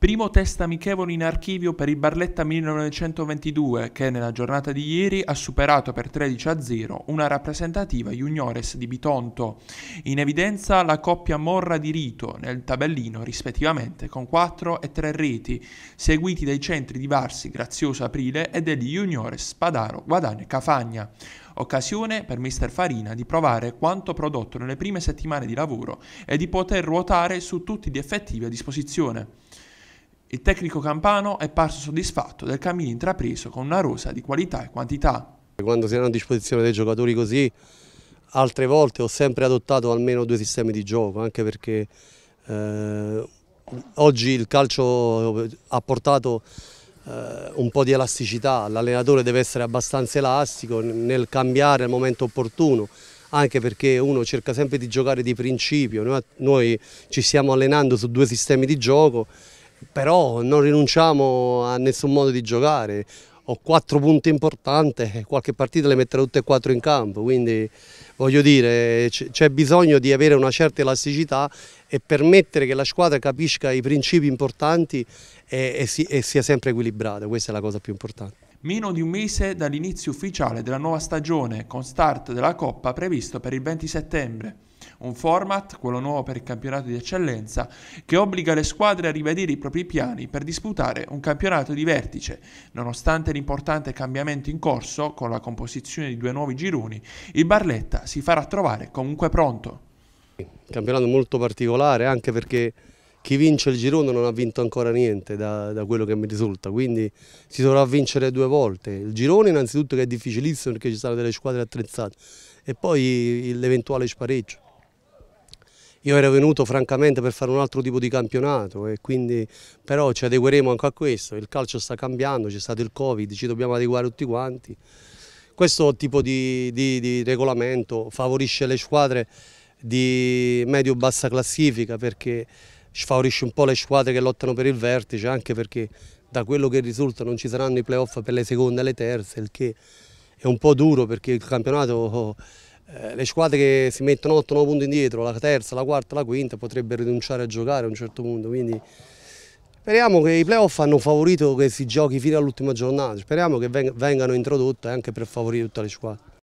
Primo test amichevole in archivio per il Barletta 1922 che nella giornata di ieri ha superato per 13 a 0 una rappresentativa Juniores di Bitonto. In evidenza la coppia Morra di Rito nel tabellino rispettivamente con 4 e 3 reti, seguiti dai centri di Varsi, Grazioso Aprile e degli Juniores Spadaro, Guadagno e Cafagna. Occasione per Mr. Farina di provare quanto prodotto nelle prime settimane di lavoro e di poter ruotare su tutti gli effettivi a disposizione. Il tecnico campano è parso soddisfatto del cammino intrapreso con una rosa di qualità e quantità. Quando si hanno a disposizione dei giocatori così, altre volte ho sempre adottato almeno due sistemi di gioco, anche perché eh, oggi il calcio ha portato eh, un po' di elasticità, l'allenatore deve essere abbastanza elastico nel cambiare al momento opportuno, anche perché uno cerca sempre di giocare di principio, noi, noi ci stiamo allenando su due sistemi di gioco però non rinunciamo a nessun modo di giocare. Ho quattro punti importanti, qualche partita le metterò tutte e quattro in campo, quindi voglio dire c'è bisogno di avere una certa elasticità e permettere che la squadra capisca i principi importanti e, e, si, e sia sempre equilibrata, questa è la cosa più importante meno di un mese dall'inizio ufficiale della nuova stagione con start della Coppa previsto per il 20 settembre. Un format, quello nuovo per il campionato di eccellenza, che obbliga le squadre a rivedere i propri piani per disputare un campionato di vertice. Nonostante l'importante cambiamento in corso, con la composizione di due nuovi gironi, il Barletta si farà trovare comunque pronto. Campionato molto particolare anche perché chi vince il girone non ha vinto ancora niente da, da quello che mi risulta, quindi si dovrà vincere due volte. Il girone innanzitutto che è difficilissimo perché ci sono delle squadre attrezzate e poi l'eventuale spareggio. Io ero venuto francamente per fare un altro tipo di campionato e quindi però ci adegueremo anche a questo, il calcio sta cambiando, c'è stato il Covid, ci dobbiamo adeguare tutti quanti. Questo tipo di, di, di regolamento favorisce le squadre di medio-bassa classifica perché sfavorisce un po' le squadre che lottano per il vertice, anche perché da quello che risulta non ci saranno i playoff per le seconde e le terze, il che è un po' duro perché il campionato, eh, le squadre che si mettono 8-9 punti indietro, la terza, la quarta, la quinta, potrebbero rinunciare a giocare a un certo punto. Quindi speriamo che i playoff hanno favorito che si giochi fino all'ultima giornata, speriamo che vengano introdotte anche per favorire tutte le squadre.